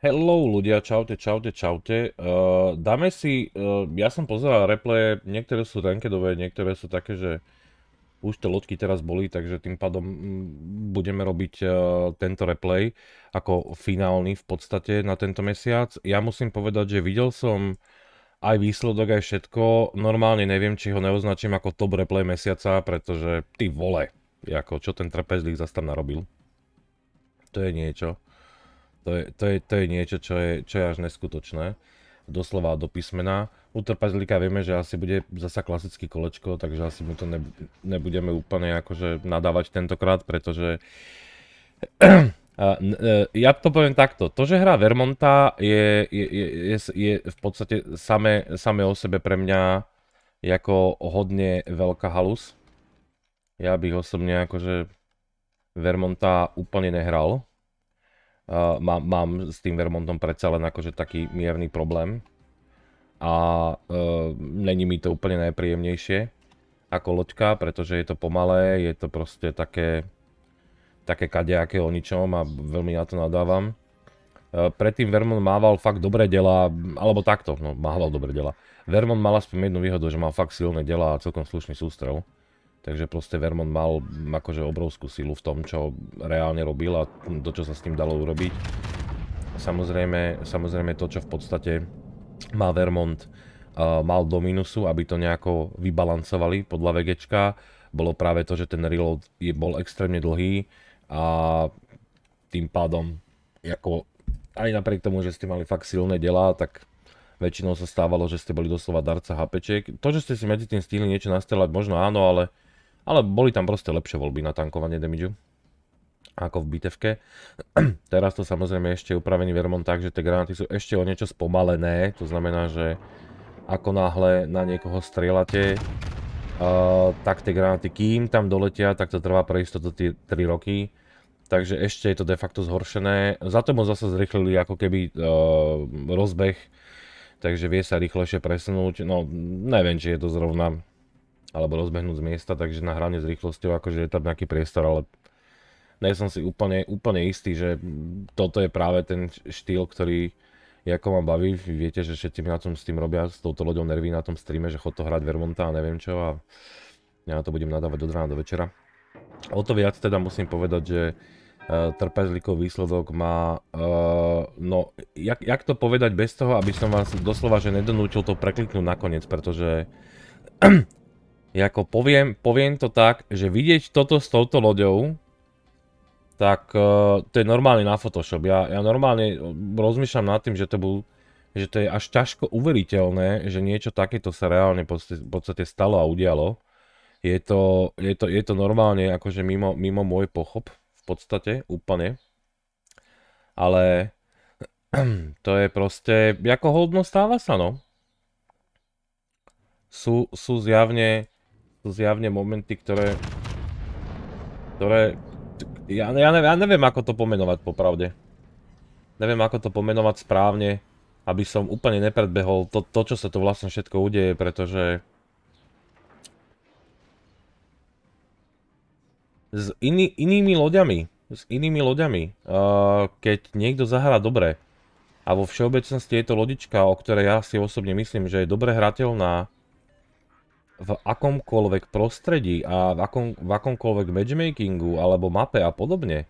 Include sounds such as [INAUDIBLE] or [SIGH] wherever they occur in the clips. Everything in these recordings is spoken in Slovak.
Hello ľudia, čaute, čaute, čaute. Uh, dáme si, uh, ja som pozeral replay, niektoré sú rankedové, niektoré sú také, že už tie loďky teraz boli, takže tým pádom mm, budeme robiť uh, tento replay ako finálny v podstate na tento mesiac. Ja musím povedať, že videl som aj výsledok, aj všetko. Normálne neviem, či ho neoznačím ako top replay mesiaca, pretože ty vole, ako čo ten trpezlík zase tam narobil. To je niečo. To je, to je, to je niečo, čo je, čo je až neskutočné. Doslova do písmena. trpazlíka vieme, že asi bude zasa klasický kolečko, takže asi mu to ne, nebudeme úplne akože nadávať tentokrát, pretože... [CLEARS THROAT] E, ja to poviem takto. To, že hrá Vermonta je, je, je, je v podstate samé, samé o sebe pre mňa ako hodne veľká halus. Ja bych osobne akože Vermonta úplne nehral. Uh, mám, mám s tým Vermontom predsa len akože taký mierny problém. A uh, není mi to úplne najpríjemnejšie ako loďka, pretože je to pomalé, je to proste také, také kadejaké o ničom a veľmi na to nadávam. Uh, predtým Vermont mával fakt dobré dela, alebo takto, no mával dobré dela. Vermont mal aspoň jednu výhodu, že mal fakt silné dela a celkom slušný sústrel. Takže proste Vermont mal mm, akože obrovskú silu v tom, čo reálne robil a to, čo sa s ním dalo urobiť. Samozrejme, samozrejme to, čo v podstate má Vermont, uh, mal do minusu, aby to nejako vybalancovali podľa VGčka, bolo práve to, že ten reload je, bol extrémne dlhý a tým pádom ako aj napriek tomu, že ste mali fakt silné delá, tak väčšinou sa stávalo, že ste boli doslova darca HPček. To, že ste si medzi tým stihli niečo nastrelať, možno áno, ale ale boli tam proste lepšie voľby na tankovanie damage ako v bitevke. [CLEARS THROAT] Teraz to samozrejme ešte je upravený Vermont tak, že tie granáty sú ešte o niečo spomalené. To znamená, že ako náhle na niekoho strieľate, tak tie granáty kým tam doletia, tak to trvá pre istotu 3 roky. Takže ešte je to de facto zhoršené. Za to mu zase zrychlili ako keby e, rozbeh, takže vie sa rýchlejšie presunúť. No neviem, či je to zrovna alebo rozbehnúť z miesta, takže na hrane s rýchlosťou akože je tam nejaký priestor, ale nie som si úplne, úplne istý, že toto je práve ten štýl, ktorý ako ma baví. Viete, že všetci mi na tom s tým robia, s touto loďou nerví na tom streame, že chod to hrať Vermonta a neviem čo a ja na to budem nadávať od rána do večera. O to viac teda musím povedať, že uh, trpezlíkov výsledok má, uh, no, jak, jak to povedať bez toho, aby som vás doslova, že nedonútil to prekliknúť nakoniec, pretože Jako poviem, poviem to tak, že vidieť toto s touto loďou, tak uh, to je normálne na Photoshop. Ja, ja normálne e, rozmýšľam nad tým, že to, bol, že to je až ťažko uveriteľné, že niečo takéto sa reálne v podstate, v podstate stalo a udialo. Je to, je to, je to normálne akože mimo, mimo môj pochop v podstate úplne. Ale [CLEARS THROAT] to je proste, ako hodno stáva sa no sú, sú zjavne sú zjavne momenty, ktoré... Ktoré... Ja, ja, neviem, ja neviem, ako to pomenovať popravde. Neviem, ako to pomenovať správne, aby som úplne nepredbehol to, to čo sa tu vlastne všetko udeje, pretože... S iný, inými loďami, s inými loďami, uh, keď niekto zahrá dobre, a vo všeobecnosti je to lodička, o ktorej ja si osobne myslím, že je dobre hrateľná, v akomkoľvek prostredí a v, akom, v akomkoľvek matchmakingu alebo mape a podobne,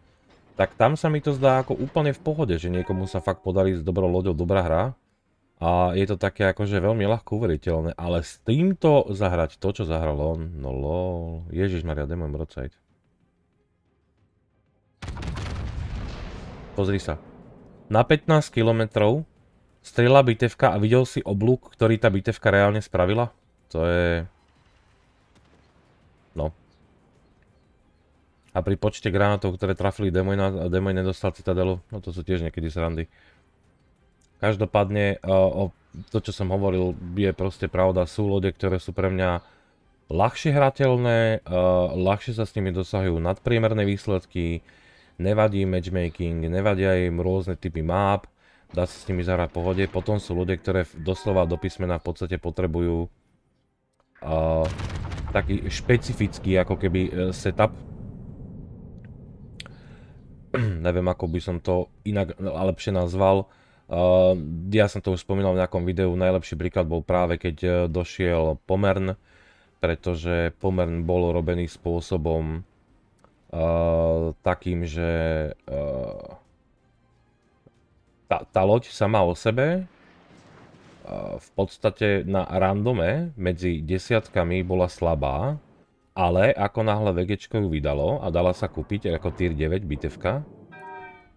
tak tam sa mi to zdá ako úplne v pohode, že niekomu sa fakt podarí s dobrou loďou dobrá hra a je to také akože veľmi ľahko uveriteľné, ale s týmto zahrať to, čo zahral on, no lol, ježišmaria, demujem rodsajt. Pozri sa. Na 15 kilometrov strela bitevka a videl si oblúk, ktorý tá bitevka reálne spravila? To je... No. A pri počte granátov, ktoré trafili Demojna, Demoj nedostal citadelu, no to sú tiež niekedy srandy. Každopádne, eh, o, to čo som hovoril, je proste pravda, sú lode, ktoré sú pre mňa ľahšie hrateľné, eh, ľahšie sa s nimi dosahujú nadpriemerné výsledky, nevadí matchmaking, nevadia im rôzne typy map, dá sa s nimi zahrať pohode. Potom sú ľudia, ktoré doslova do písmena v podstate potrebujú uh, taký špecifický ako keby e, setup. [CLEARS THROAT] Neviem, ako by som to inak lepšie nazval. E, ja som to už spomínal v nejakom videu, najlepší príklad bol práve keď e, došiel Pomern, pretože Pomern bol robený spôsobom takým, že tá, tá loď sama o sebe v podstate na randome medzi desiatkami bola slabá, ale ako náhle VGčko ju vydalo a dala sa kúpiť ako tier 9 bitevka,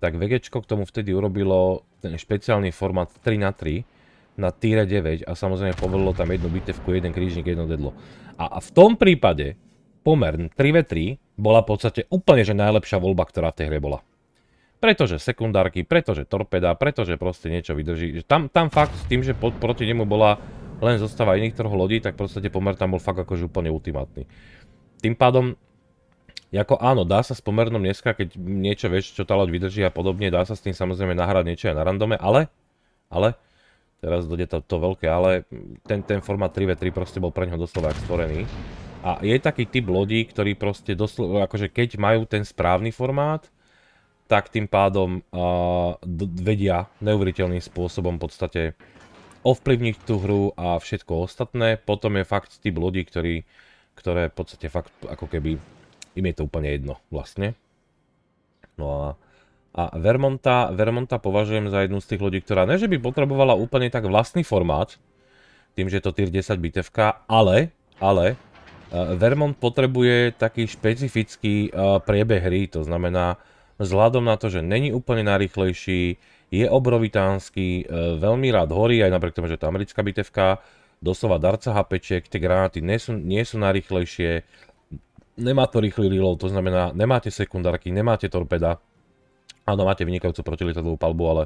tak VGčko k tomu vtedy urobilo ten špeciálny format 3 na 3 na tier 9 a samozrejme povolilo tam jednu bitevku, jeden krížnik, jedno dedlo. A v tom prípade pomer 3v3 bola v podstate úplne že najlepšia voľba, ktorá v tej hre bola pretože sekundárky, pretože torpeda, pretože proste niečo vydrží. Tam, tam fakt s tým, že pod, proti nemu bola len zostava iných troch lodí, tak proste podstate pomer tam bol fakt akože úplne ultimátny. Tým pádom, ako áno, dá sa s pomernom dneska, keď niečo vieš, čo tá loď vydrží a podobne, dá sa s tým samozrejme nahrať niečo aj na randome, ale, ale, teraz dojde to, to veľké, ale ten, ten format 3v3 proste bol pre ňo doslova stvorený. A je taký typ lodí, ktorý proste doslova, akože keď majú ten správny formát, tak tým pádom uh, vedia neuveriteľným spôsobom v podstate ovplyvniť tú hru a všetko ostatné. Potom je fakt typ ľudí, ktorí, ktoré v podstate fakt ako keby im je to úplne jedno vlastne. No a, a Vermonta, Vermonta považujem za jednu z tých ľudí, ktorá neže by potrebovala úplne tak vlastný formát, tým, že je to tier 10 bitevka, ale, ale uh, Vermont potrebuje taký špecifický uh, priebeh hry, to znamená, vzhľadom na to, že není úplne najrychlejší, je obrovitánsky, e, veľmi rád horí, aj napriek tomu, že je to americká bitevka, doslova darca HP, tie granáty nie sú, nie sú najrychlejšie, nemá to rýchly reload, to znamená, nemáte sekundárky, nemáte torpeda, áno, máte vynikajúcu protilietadlovú palbu, ale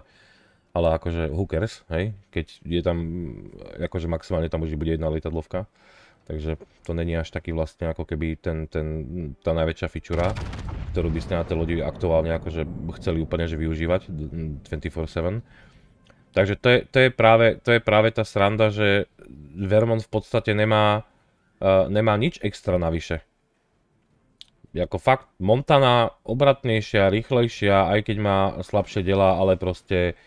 ale akože hookers, hej? Keď je tam, akože maximálne tam už bude jedna lietadlovka. Takže to není až taký vlastne ako keby ten, ten, tá najväčšia fičura ktorú by ste na tej lodi aktuálne akože chceli úplne že využívať 24-7. Takže to je, to, je práve, to je práve tá sranda, že Vermont v podstate nemá, uh, nemá nič extra navyše. Jako fakt, Montana obratnejšia, rýchlejšia, aj keď má slabšie dela, ale proste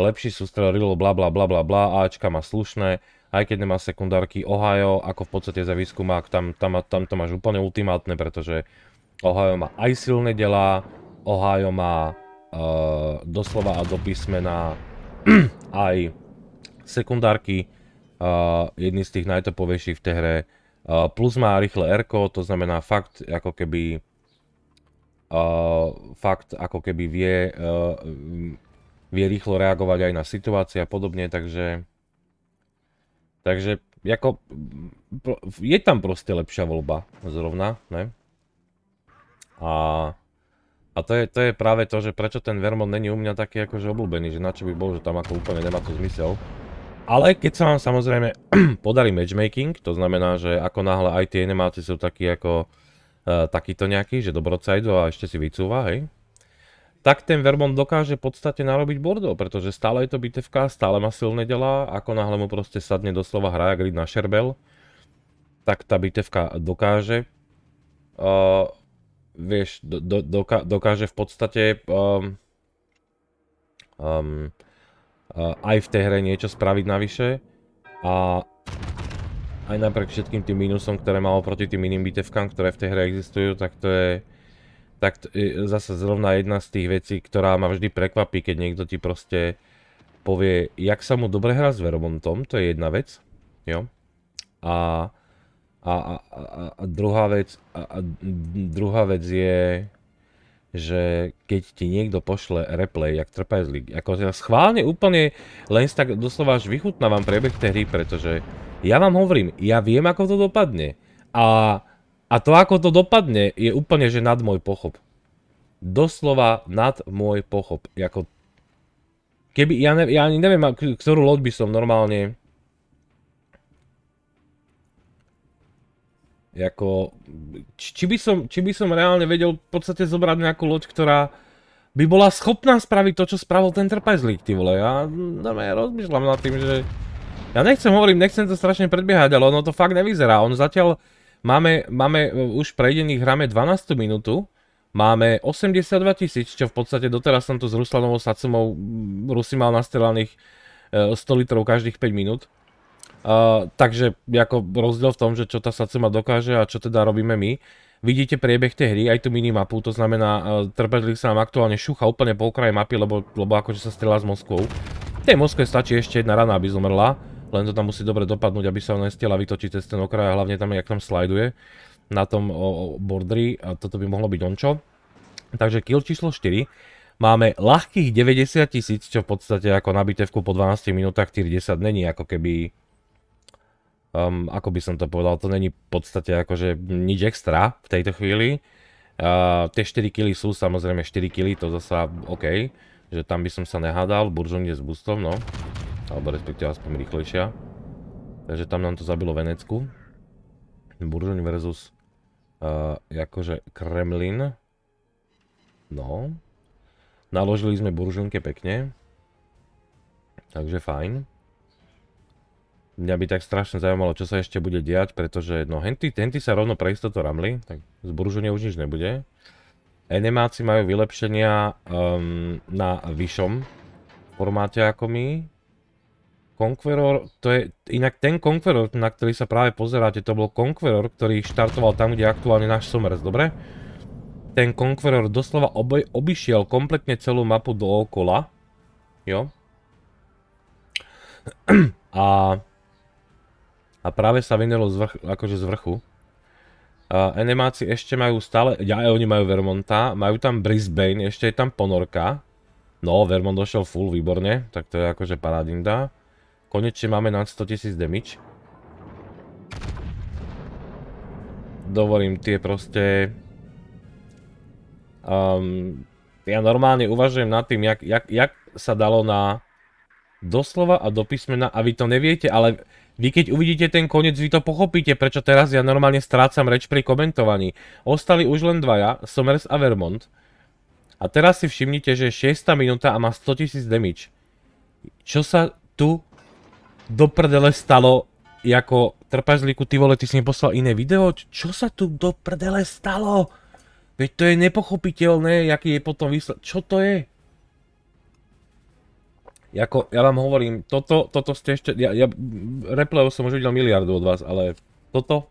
lepší sústrel, rilo, bla bla bla bla bla, Ačka má slušné, aj keď nemá sekundárky Ohio, ako v podstate za výskum, tam, tam, tam to máš úplne ultimátne, pretože uh, Ohio má aj silné delá, Ohio má e, doslova a do písmena [CLEARS THROAT] aj sekundárky, uh, e, jedný z tých najtopovejších v tej hre. E, plus má rýchle r to znamená fakt ako keby fakt ako keby vie, vie rýchlo reagovať aj na situácie a podobne, takže takže ako je tam proste lepšia voľba zrovna, ne? A, a to, je, to je práve to, že prečo ten Vermont není u mňa taký akože obľúbený, že na čo by bol, že tam ako úplne nemá to zmysel. Ale keď sa vám samozrejme [CLEARS THROAT] podarí matchmaking, to znamená, že ako náhle aj tie nemáte sú takí ako uh, takýto nejaký, že dobrocajdo a ešte si vycúva, hej, tak ten Vermont dokáže v podstate narobiť bordo, pretože stále je to bitevka, stále má silné delá, ako náhle mu proste sadne doslova hraja grid na šerbel, tak tá bitevka dokáže uh, vieš, do, do, doká, dokáže v podstate um, um, uh, aj v tej hre niečo spraviť navyše a aj napriek všetkým tým mínusom, ktoré malo proti tým iným bitevkám, ktoré v tej hre existujú, tak to je tak to je zase zrovna jedna z tých vecí, ktorá ma vždy prekvapí, keď niekto ti proste povie, jak sa mu dobre hrá s Veromontom, to je jedna vec, jo. A a, a, a, a druhá vec, a, a druhá vec je, že keď ti niekto pošle replay, jak trpezlík, ako ja schválne úplne len tak doslova až vychutnávam priebeh tej hry, pretože ja vám hovorím, ja viem, ako to dopadne. A, a to, ako to dopadne, je úplne, že nad môj pochop. Doslova nad môj pochop. Ako, keby, ja, ne, ja ani neviem, ktorú loď by som normálne Jako, či, by som, či by som reálne vedel v podstate zobrať nejakú loď, ktorá by bola schopná spraviť to, čo spravil ten Enterprise League, ty vole. Ja normálne rozmýšľam nad tým, že... Ja nechcem hovoriť, nechcem to strašne predbiehať, ale ono to fakt nevyzerá. On zatiaľ... Máme, máme e, už prejdených, hráme 12 minútu. Máme 82 tisíc, čo v podstate doteraz som tu s Ruslanovou Sacumou Rusy mal nastrelaných 100 e, litrov každých 5 minút. Uh, takže ako rozdiel v tom, že čo tá Satsuma dokáže a čo teda robíme my. Vidíte priebeh tej hry, aj tú minimapu, to znamená uh, trpedlivý sa nám aktuálne šucha úplne po okraji mapy, lebo, lebo akože sa strela s Moskvou. Tej Moskve stačí ešte jedna rana, aby zomrla, len to tam musí dobre dopadnúť, aby sa ona nestiela vytočiť cez ten okraj a hlavne tam, jak tam slajduje na tom bordri a toto by mohlo byť ončo. Takže kill číslo 4 máme ľahkých 90 tisíc, čo v podstate ako na po 12 minútach tier 10 není ako keby um, ako by som to povedal, to není v podstate akože nič extra v tejto chvíli. Uh, tie 4 kg sú samozrejme 4 kg, to zasa OK, že tam by som sa nehádal, Buržung je s boostom, no. Alebo respektíve aspoň rýchlejšia. Takže tam nám to zabilo Venecku. Buržuň versus uh, akože Kremlin. No. Naložili sme Buržunke pekne. Takže fajn mňa by tak strašne zaujímalo, čo sa ešte bude diať, pretože no henty, henty sa rovno pre istotu ramli, tak z buržunie už nič nebude. Enemáci majú vylepšenia um, na vyšom formáte ako my. Conqueror, to je, inak ten Conqueror, na ktorý sa práve pozeráte, to bol Conqueror, ktorý štartoval tam, kde je aktuálne náš Somers, dobre? Ten Conqueror doslova oboj, obišiel kompletne celú mapu dookola, jo? [CLEARS THROAT] A a práve sa vynelo z akože z vrchu. Uh, ešte majú stále, ja oni majú Vermonta, majú tam Brisbane, ešte je tam Ponorka. No, Vermont došiel full, výborne, tak to je akože parádinda. Konečne máme nad 100 000. damage. Dovolím tie proste... Um, ja normálne uvažujem nad tým, jak, jak, jak sa dalo na doslova a do písmena, a vy to neviete, ale vy keď uvidíte ten koniec, vy to pochopíte, prečo teraz ja normálne strácam reč pri komentovaní. Ostali už len dvaja, Somers a Vermont. A teraz si všimnite, že je 6. minúta a má 100 000. damage. Čo sa tu do prdele stalo, ako trpazlíku, ty vole, ty si mi poslal iné video? Čo sa tu do prdele stalo? Veď to je nepochopiteľné, aký je potom výsledok. Čo to je? Jako, ja vám hovorím, toto, toto ste ešte, ja, ja replayov som už videl miliardu od vás, ale toto,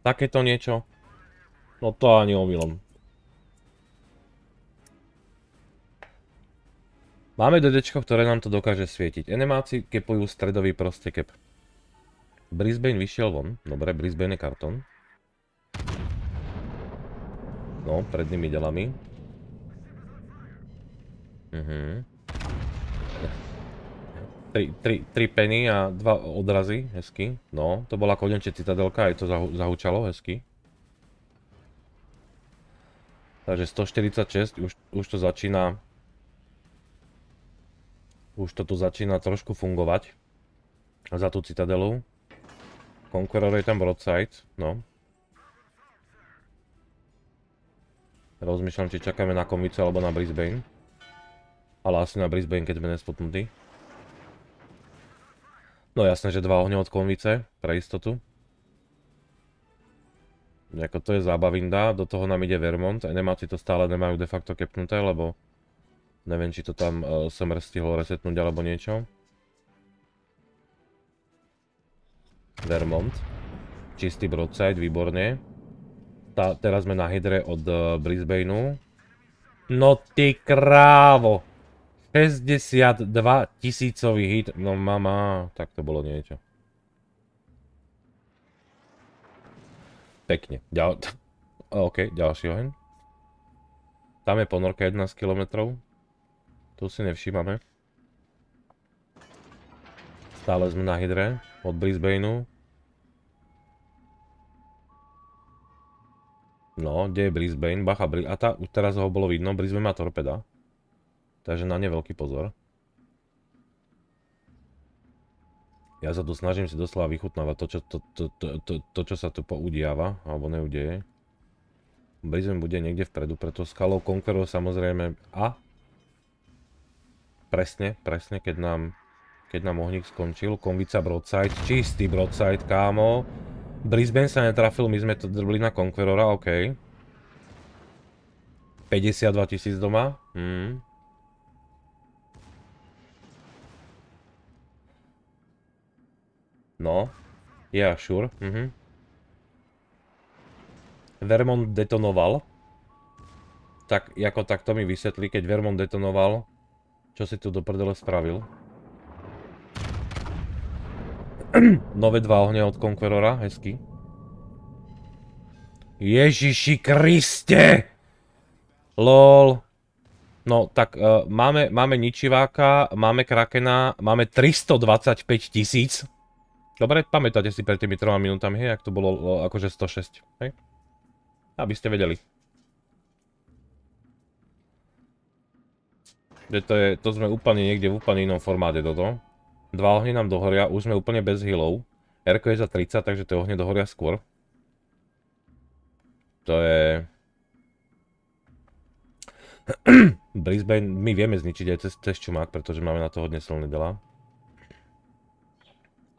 takéto niečo, no to ani omylom. Máme dedečko, ktoré nám to dokáže svietiť. Enemáci kepujú stredový proste kep. Brisbane vyšiel von. Dobre, Brisbane je kartón. No, prednými delami. Mhm. Tri, tri, tri peny a dva odrazy, hezky. No, to bola konečne citadelka, aj to zahu, zahučalo, hezky. Takže 146, už, už to začína... Už to tu začína trošku fungovať. Za tú citadelu. Conqueror je tam broadside, no. Rozmýšľam, či čakáme na Komice alebo na Brisbane. Ale asi na Brisbane, keď sme nespotnutí. No jasné, že dva ohňa od konvice, pre istotu. Jako to je zábavinda, do toho nám ide Vermont, animáci to stále nemajú de facto kepnuté, lebo neviem, či to tam uh, e, stihlo stihol resetnúť alebo niečo. Vermont. Čistý broadside, výborne. Tá, teraz sme na hydre od uh, Brisbaneu. No ty krávo! 62 tisícový hit. No mama, tak to bolo niečo. Pekne. Ďal... [LAUGHS] OK, ďalší oheň. Tam je ponorka 11 km. Tu si nevšímame. Stále sme na hydre od Brisbaneu. No, kde je Brisbane? Bacha, a tá, teraz ho bolo vidno, Brisbane má torpeda. Takže na ne veľký pozor. Ja sa tu snažím si doslova vychutnávať to, čo, to, to, to, to, to, čo sa tu poudiava, alebo neudeje. Blizem bude niekde vpredu, preto skalou Conqueror samozrejme a presne, presne, keď nám keď nám ohník skončil, Konvica Broadside, čistý Broadside, kámo. Brisbane sa netrafil, my sme to drbli na Conquerora, okej. 52 tisíc doma, hmm, No. Yeah, sure. Mhm. Vermont detonoval. Tak, ako tak to mi vysvetlí, keď Vermont detonoval, čo si tu do prdele spravil. [CLEARS THROAT] Nové dva ohne od Conquerora, hezky. Ježiši Kriste! LOL. No, tak uh, máme, máme ničiváka, máme krakena, máme 325 tisíc. Dobre, pamätáte si pred tými 3 minútami, hej, ak to bolo akože 106, hej? Aby ste vedeli. Že to je, to sme úplne niekde v úplne inom formáte toto. Dva ohne nám dohoria, už sme úplne bez healov. r je za 30, takže to ohne dohoria skôr. To je... [CLEARS THROAT] Brisbane my vieme zničiť aj cez, cez čumák, pretože máme na to hodne silný delá.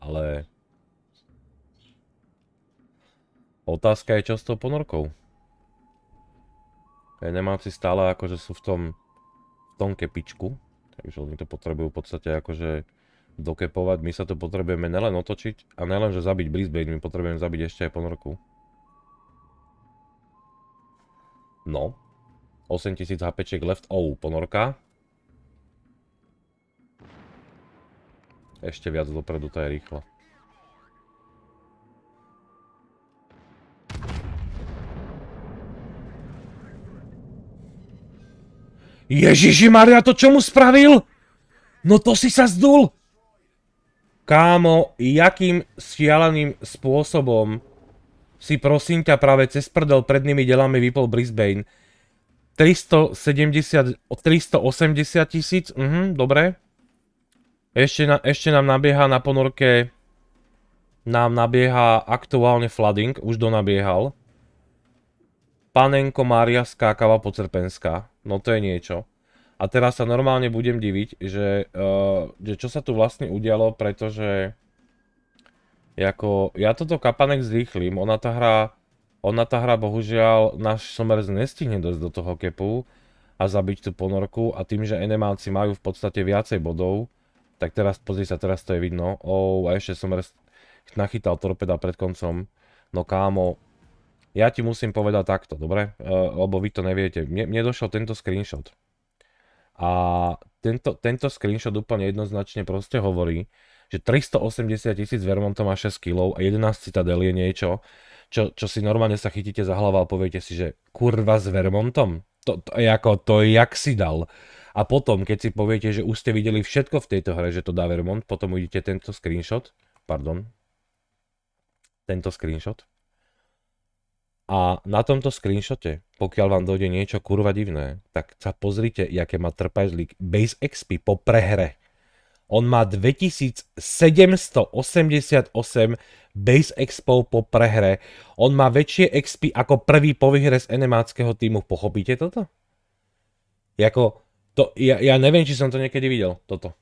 Ale... Otázka je, čo s tou ponorkou? Ja nemám si stále akože sú v tom, v tom kepičku, takže oni to potrebujú v podstate akože dokepovať. My sa to potrebujeme nelen otočiť a nelen, že zabiť Brisbane, my potrebujeme zabiť ešte aj ponorku. No. 8000 HP left. Oh, ponorka. Ešte viac dopredu, to je rýchlo. Ježiši Maria, to čo mu spravil? No to si sa zdul! Kámo, jakým šialeným spôsobom si prosím ťa práve cez prdel prednými delami vypol Brisbane. 370, 380 tisíc, mhm, dobre. Ešte, na, ešte nám nabieha na ponorke... Nám nabieha aktuálne flooding, už donabiehal. Panenko Mária skákava po Crpenská. No to je niečo. A teraz sa normálne budem diviť, že, uh, že čo sa tu vlastne udialo, pretože... Ako ja toto kapanek zrýchlim, ona tá hra... Ona tá hra bohužiaľ náš somerz nestihne dosť do toho kepu a zabiť tú ponorku a tým, že enemáci majú v podstate viacej bodov, tak teraz, pozri sa, teraz to je vidno. O, oh, a ešte som nachytal torpeda pred koncom. No kámo, ja ti musím povedať takto, dobre? Uh, lebo vy to neviete. Mne, mne došiel tento screenshot. A tento, tento screenshot úplne jednoznačne proste hovorí, že 380 tisíc Vermontov má 6 kg a 11 citadel je niečo, čo, čo si normálne sa chytíte za hlavu a poviete si, že kurva s Vermontom? To, to, ako, to jak si dal a potom, keď si poviete, že už ste videli všetko v tejto hre, že to dá Vermont, potom uvidíte tento screenshot, pardon, tento screenshot. A na tomto screenshote, pokiaľ vám dojde niečo kurva divné, tak sa pozrite, jaké má trpajzlík Base XP po prehre. On má 2788 Base Expo po prehre. On má väčšie XP ako prvý po vyhre z enemáckého týmu. Pochopíte toto? Jako, to, ja, ja neviem, či som to niekedy videl, toto.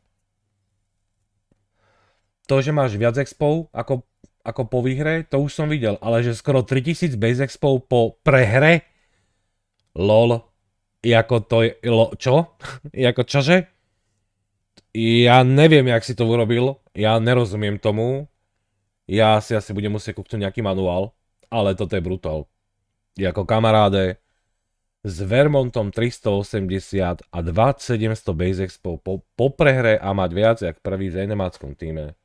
To, že máš viac expov ako, ako po výhre, to už som videl, ale že skoro 3000 base expov po prehre, lol, ako to je, lo, čo? [LAUGHS] ako čože? Ja neviem, jak si to urobil, ja nerozumiem tomu, ja si asi budem musieť kúpiť nejaký manuál, ale toto je brutál. Jako kamaráde, s Vermontom 380 a 2700 base expo po, po prehre a mať viac jak prvý v enemáckom týme.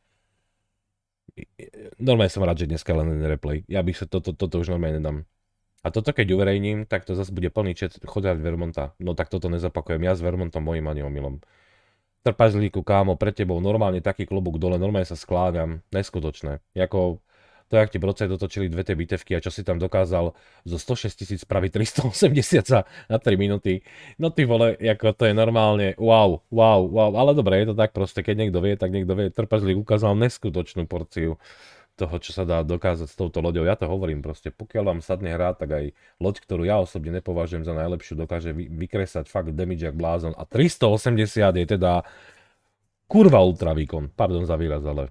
Normálne som rád, že dneska len replay. Ja by sa toto, toto už normálne nedám. A toto keď uverejním, tak to zase bude plný čet chodiať Vermonta. No tak toto nezapakujem. Ja s Vermontom mojim ani omylom. Trpazlíku, kámo, pre tebou normálne taký klobúk dole, normálne sa skláňam. Neskutočné. Jako to, jak ti Brodce dotočili dve tie bitevky a čo si tam dokázal zo 106 tisíc spraviť 380 na 3 minúty. No ty vole, ako to je normálne, wow, wow, wow, ale dobre, je to tak proste, keď niekto vie, tak niekto vie. Trpezlík ukázal neskutočnú porciu toho, čo sa dá dokázať s touto loďou. Ja to hovorím proste, pokiaľ vám sadne hra, tak aj loď, ktorú ja osobne nepovažujem za najlepšiu, dokáže vy- vykresať fakt damage jak blázon. A 380 je teda kurva ultra výkon. Pardon za výraz, ale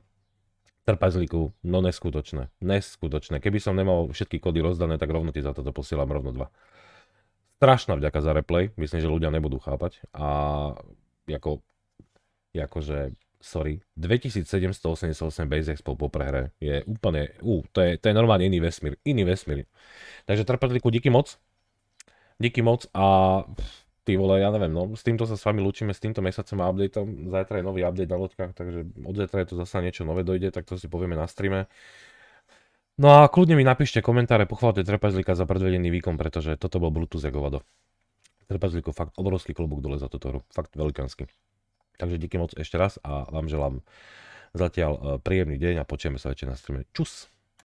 trpazlíku, no neskutočné, neskutočné. Keby som nemal všetky kody rozdané, tak rovno ti za toto posielam rovno dva. Strašná vďaka za replay, myslím, že ľudia nebudú chápať a ako, akože, sorry, 2788 base expo po prehre je úplne, ú, to je, to je normálne iný vesmír, iný vesmír. Takže trpazlíku, díky moc, díky moc a pff, Ty vole, ja neviem, no s týmto sa s vami lúčime, s týmto mesiacom a updateom. Zajtra je nový update na loďkách, takže od zajtra je to zasa niečo nové dojde, tak to si povieme na streame. No a kľudne mi napíšte komentáre, pochválte Trpezlika za predvedený výkon, pretože toto bol Brutus hovado. Trpezliku fakt obrovský klobúk dole za túto hru, fakt velikánsky. Takže díky moc ešte raz a vám želám zatiaľ e, príjemný deň a počujeme sa večer na streame. Čus!